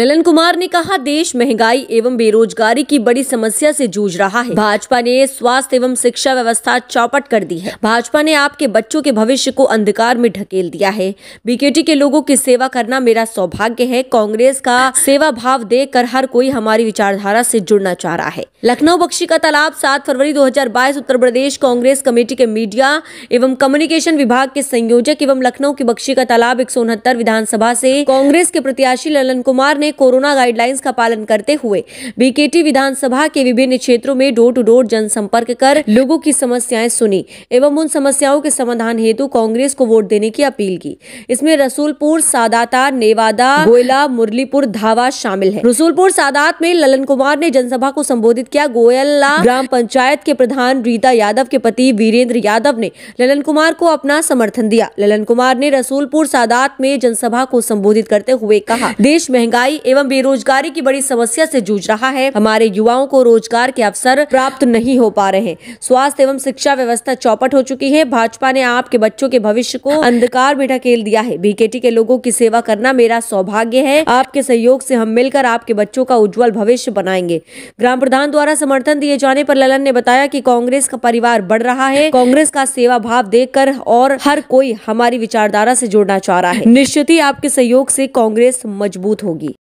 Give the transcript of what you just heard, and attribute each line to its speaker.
Speaker 1: ललन कुमार ने कहा देश महंगाई एवं बेरोजगारी की बड़ी समस्या से जूझ रहा है भाजपा ने स्वास्थ्य एवं शिक्षा व्यवस्था चौपट कर दी है भाजपा ने आपके बच्चों के भविष्य को अंधकार में ढकेल दिया है बीकेटी के लोगों की सेवा करना मेरा सौभाग्य है कांग्रेस का सेवा भाव दे कर हर कोई हमारी विचारधारा से जुड़ना चाह रहा है लखनऊ बख्शी का तालाब सात फरवरी दो उत्तर प्रदेश कांग्रेस कमेटी के मीडिया एवं कम्युनिकेशन विभाग के संयोजक एवं लखनऊ के बख्शी का तालाब एक विधानसभा से कांग्रेस के प्रत्याशी ललन कुमार ने में कोरोना गाइडलाइंस का पालन करते हुए बीकेटी विधानसभा के विभिन्न क्षेत्रों में डोर टू डोर जनसंपर्क कर लोगों की समस्याएं सुनी एवं उन समस्याओं के समाधान हेतु कांग्रेस को वोट देने की अपील की इसमें रसूलपुर सादाता नेवादा गोयला मुरलीपुर धावा शामिल है रसूलपुर सादात में ललन कुमार ने जनसभा को संबोधित किया गोयला ग्राम पंचायत के प्रधान रीता यादव के पति वीरेंद्र यादव ने ललन कुमार को अपना समर्थन दिया ललन कुमार ने रसूलपुर सादात में जनसभा को संबोधित करते हुए कहा देश महंगाई महंगाई एवं बेरोजगारी की बड़ी समस्या से जूझ रहा है हमारे युवाओं को रोजगार के अवसर प्राप्त नहीं हो पा रहे स्वास्थ्य एवं शिक्षा व्यवस्था चौपट हो चुकी है भाजपा ने आपके बच्चों के भविष्य को अंधकार में ढकेल दिया है बीकेटी के लोगों की सेवा करना मेरा सौभाग्य है आपके सहयोग से हम मिलकर आपके बच्चों का उज्जवल भविष्य बनाएंगे ग्राम प्रधान द्वारा समर्थन दिए जाने पर ललन ने बताया कि कांग्रेस का परिवार बढ़ रहा है कांग्रेस का सेवा भाव देखकर और हर कोई हमारी विचारधारा से जुड़ना चाह रहा है निश्चित ही आपके सहयोग से कांग्रेस मजबूत होगी